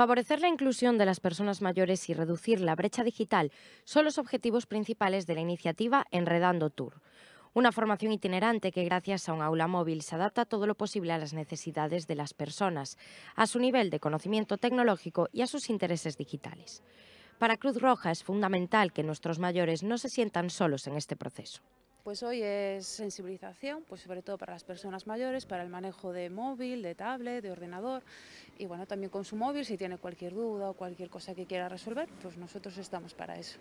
Favorecer la inclusión de las personas mayores y reducir la brecha digital son los objetivos principales de la iniciativa Enredando Tour. Una formación itinerante que gracias a un aula móvil se adapta todo lo posible a las necesidades de las personas, a su nivel de conocimiento tecnológico y a sus intereses digitales. Para Cruz Roja es fundamental que nuestros mayores no se sientan solos en este proceso. Pues hoy es sensibilización, pues sobre todo para las personas mayores, para el manejo de móvil, de tablet, de ordenador y bueno, también con su móvil si tiene cualquier duda o cualquier cosa que quiera resolver, pues nosotros estamos para eso.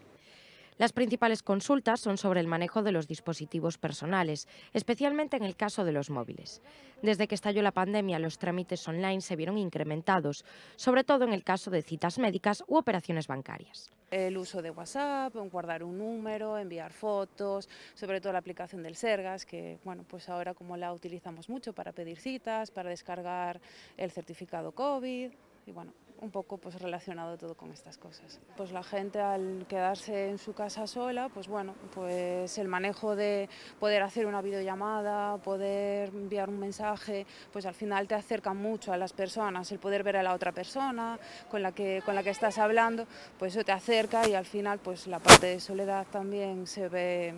Las principales consultas son sobre el manejo de los dispositivos personales, especialmente en el caso de los móviles. Desde que estalló la pandemia, los trámites online se vieron incrementados, sobre todo en el caso de citas médicas u operaciones bancarias. El uso de WhatsApp, guardar un número, enviar fotos, sobre todo la aplicación del Sergas, que bueno, pues ahora como la utilizamos mucho para pedir citas, para descargar el certificado COVID y bueno, un poco pues relacionado todo con estas cosas. Pues la gente al quedarse en su casa sola, pues bueno, pues el manejo de poder hacer una videollamada, poder enviar un mensaje, pues al final te acerca mucho a las personas, el poder ver a la otra persona con la que con la que estás hablando, pues eso te acerca y al final pues la parte de soledad también se ve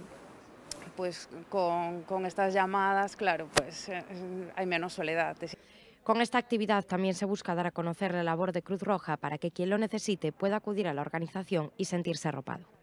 pues con, con estas llamadas, claro, pues eh, hay menos soledad. Con esta actividad también se busca dar a conocer la labor de Cruz Roja para que quien lo necesite pueda acudir a la organización y sentirse arropado.